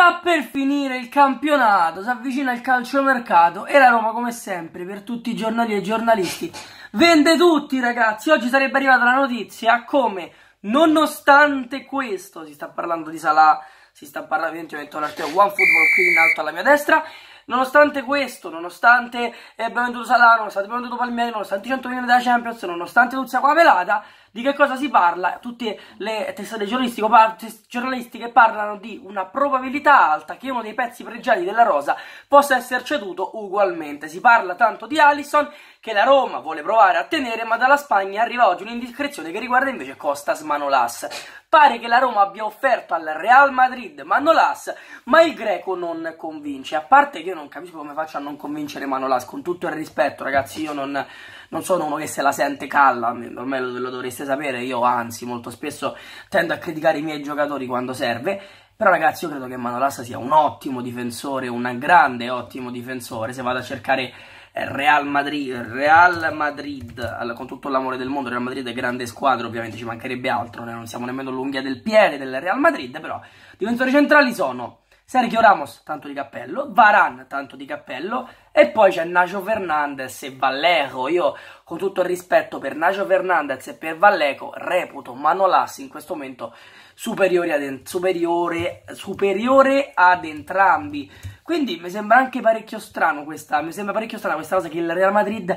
Sta per finire il campionato, si avvicina il calciomercato e la Roma come sempre per tutti i giornali e giornalisti vende tutti ragazzi. Oggi sarebbe arrivata la notizia come nonostante questo si sta parlando di Salah, si sta parlando di un articolo One Football qui in alto alla mia destra. Nonostante questo, nonostante eh, abbiamo venduto Salah, nonostante abbiamo venduto Palmieri, nonostante 100 milioni della Champions, nonostante tutta qua pelata, di che cosa si parla? Tutte le testate giornalistiche parlano di una probabilità alta che uno dei pezzi pregiati della rosa possa essere ceduto ugualmente. Si parla tanto di Allison che la Roma vuole provare a tenere, ma dalla Spagna arriva oggi un'indiscrezione che riguarda invece Costas Manolas. Pare che la Roma abbia offerto al Real Madrid Manolas, ma il greco non convince. A parte che io non capisco come faccio a non convincere Manolas, con tutto il rispetto, ragazzi, io non, non sono uno che se la sente calla, almeno lo, lo dovreste sapere, io anzi molto spesso tendo a criticare i miei giocatori quando serve, però ragazzi io credo che Manolassa sia un ottimo difensore, un grande ottimo difensore, se vado a cercare eh, Real Madrid, Real Madrid con tutto l'amore del mondo, Real Madrid è grande squadra, ovviamente ci mancherebbe altro, noi eh, non siamo nemmeno l'unghia del piede del Real Madrid, però difensori centrali sono Sergio Ramos, tanto di cappello, Varan, tanto di cappello, e poi c'è Nacho Fernandez e Vallejo. Io, con tutto il rispetto per Nacho Fernandez e per Vallejo, reputo Manolas in questo momento superiore ad, superiore, superiore ad entrambi. Quindi mi sembra anche parecchio strano questa, mi sembra parecchio strana questa cosa che il Real Madrid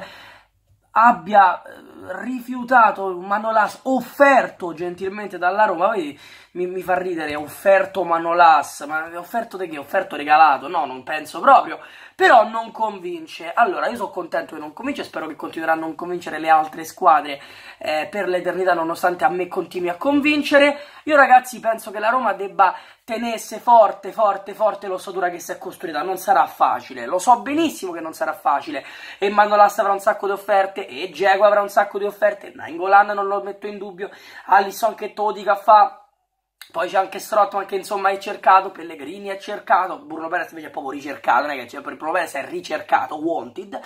abbia eh, rifiutato, ma non offerto gentilmente dalla Roma, vedi, mi, mi, fa ridere, offerto Manolas, ma offerto di che? Offerto regalato? No, non penso proprio, però non convince. Allora, io sono contento che non convince, spero che continuerà a non convincere le altre squadre eh, per l'eternità, nonostante a me continui a convincere. Io ragazzi penso che la Roma debba tenesse forte, forte, forte l'ossatura che si è costruita, non sarà facile, lo so benissimo che non sarà facile, e Manolas avrà un sacco di offerte, offerte e Diego avrà un sacco di offerte, Nangolan non lo metto in dubbio, Alisson che Todica fa... Poi c'è anche Strottman che insomma è cercato, Pellegrini è cercato, Bruno Perez invece è proprio ricercato, non è che cioè, Bruno Perez è ricercato, wanted.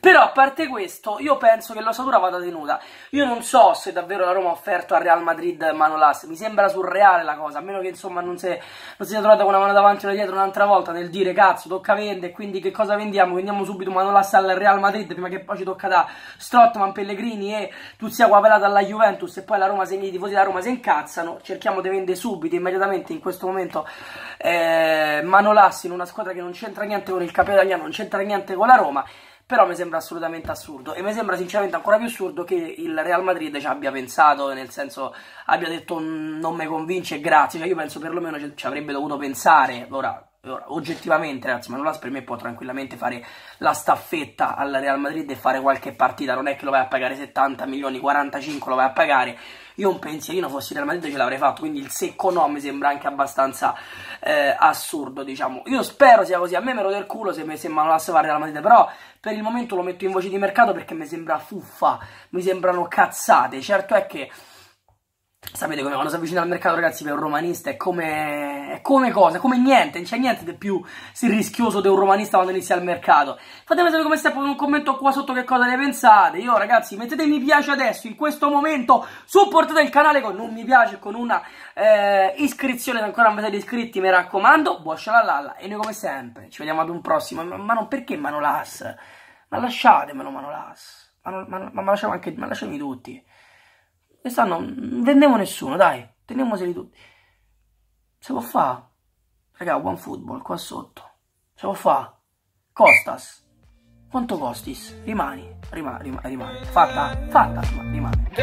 Però a parte questo, io penso che l'osatura vada tenuta. Io non so se davvero la Roma ha offerto al Real Madrid mano mi sembra surreale la cosa, a meno che insomma non si, non si sia trovata con una mano davanti e una dietro un'altra volta nel dire cazzo, tocca vendere, quindi che cosa vendiamo? Vendiamo subito mano al Real Madrid prima che poi ci tocca da Strottman, Pellegrini e tu Tuziago Apelata alla Juventus e poi la Roma, se i tifosi della Roma si incazzano, cerchiamo di vendere subito, immediatamente in questo momento eh, Manolassi in una squadra che non c'entra niente con il capo italiano, non c'entra niente con la Roma però mi sembra assolutamente assurdo e mi sembra sinceramente ancora più assurdo che il Real Madrid ci abbia pensato, nel senso abbia detto mm, non mi convince, grazie, cioè io penso perlomeno ci avrebbe dovuto pensare, ora oggettivamente, ragazzi, Manolas per me può tranquillamente fare la staffetta al Real Madrid e fare qualche partita. Non è che lo vai a pagare 70 milioni, 45 lo vai a pagare. Io un pensierino fossi Real Madrid ce l'avrei fatto, quindi il secco no mi sembra anche abbastanza eh, assurdo, diciamo. Io spero sia così, a me me lo del culo se, me, se Manolas va al Real Madrid, però per il momento lo metto in voce di mercato perché mi sembra fuffa, mi sembrano cazzate. Certo è che... Sapete come quando si avvicina al mercato, ragazzi, per un romanista è come, è come cosa, è come niente, non c'è niente di più rischioso di un romanista quando inizia al mercato. Fatemi sapere come stai, un commento qua sotto che cosa ne pensate. Io, ragazzi, mettete mi piace adesso, in questo momento, supportate il canale con un mi piace, con una eh, iscrizione, se ancora non siete iscritti, mi raccomando, buoscia la lalla. E noi, come sempre, ci vediamo ad un prossimo. Ma, ma non perché Manolas? Ma lasciatemelo Manolas, ma, ma, ma, ma lasciamo anche, ma lasciami tutti. Quest'anno non vendevo nessuno, dai, teniamoseli tutti. Se può fa, raga, buon football qua sotto. Se può fa, Costas. Quanto costis? Rimani, rimani, rimani, rimani. Fatta, fatta, rimane.